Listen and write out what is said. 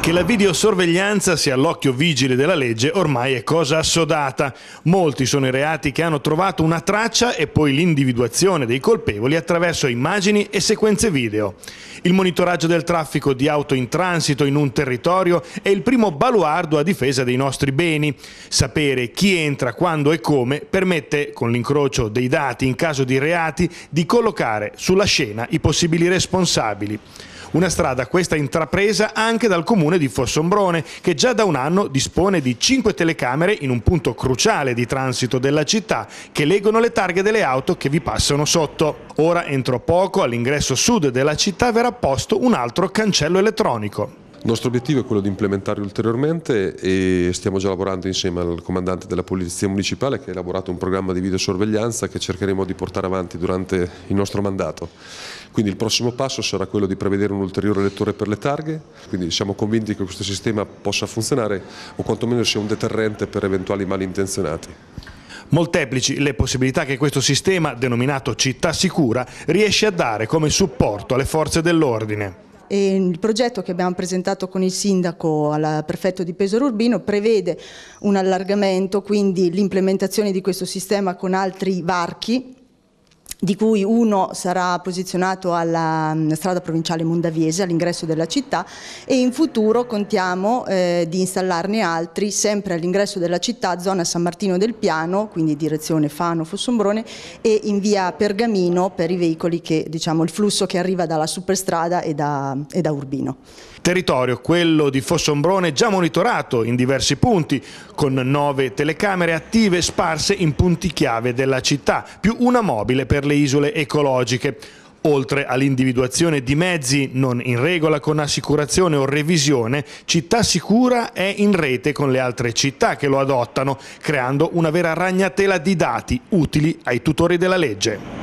Che la videosorveglianza sia l'occhio vigile della legge ormai è cosa assodata. Molti sono i reati che hanno trovato una traccia e poi l'individuazione dei colpevoli attraverso immagini e sequenze video. Il monitoraggio del traffico di auto in transito in un territorio è il primo baluardo a difesa dei nostri beni. Sapere chi entra, quando e come permette, con l'incrocio dei dati in caso di reati, di collocare sulla scena i possibili responsabili. Una strada questa intrapresa anche dal comune di Fossombrone, che già da un anno dispone di cinque telecamere in un punto cruciale di transito della città, che leggono le targhe delle auto che vi passano sotto. Ora, entro poco, all'ingresso sud della città verrà posto un altro cancello elettronico. Il nostro obiettivo è quello di implementarli ulteriormente e stiamo già lavorando insieme al comandante della Polizia Municipale che ha elaborato un programma di videosorveglianza che cercheremo di portare avanti durante il nostro mandato. Quindi il prossimo passo sarà quello di prevedere un ulteriore lettore per le targhe, quindi siamo convinti che questo sistema possa funzionare o quantomeno sia un deterrente per eventuali malintenzionati. Molteplici le possibilità che questo sistema, denominato città sicura, riesce a dare come supporto alle forze dell'ordine e il progetto che abbiamo presentato con il sindaco al prefetto di Pesaro Urbino prevede un allargamento, quindi l'implementazione di questo sistema con altri varchi di cui uno sarà posizionato alla mm, strada provinciale Mondaviese all'ingresso della città e in futuro contiamo eh, di installarne altri sempre all'ingresso della città zona San Martino del Piano quindi direzione Fano Fossombrone e in via Pergamino per i veicoli che diciamo il flusso che arriva dalla superstrada e da, e da Urbino. Territorio quello di Fossombrone già monitorato in diversi punti con nove telecamere attive sparse in punti chiave della città più una mobile per le le isole ecologiche, Oltre all'individuazione di mezzi non in regola con assicurazione o revisione, Città Sicura è in rete con le altre città che lo adottano, creando una vera ragnatela di dati utili ai tutori della legge.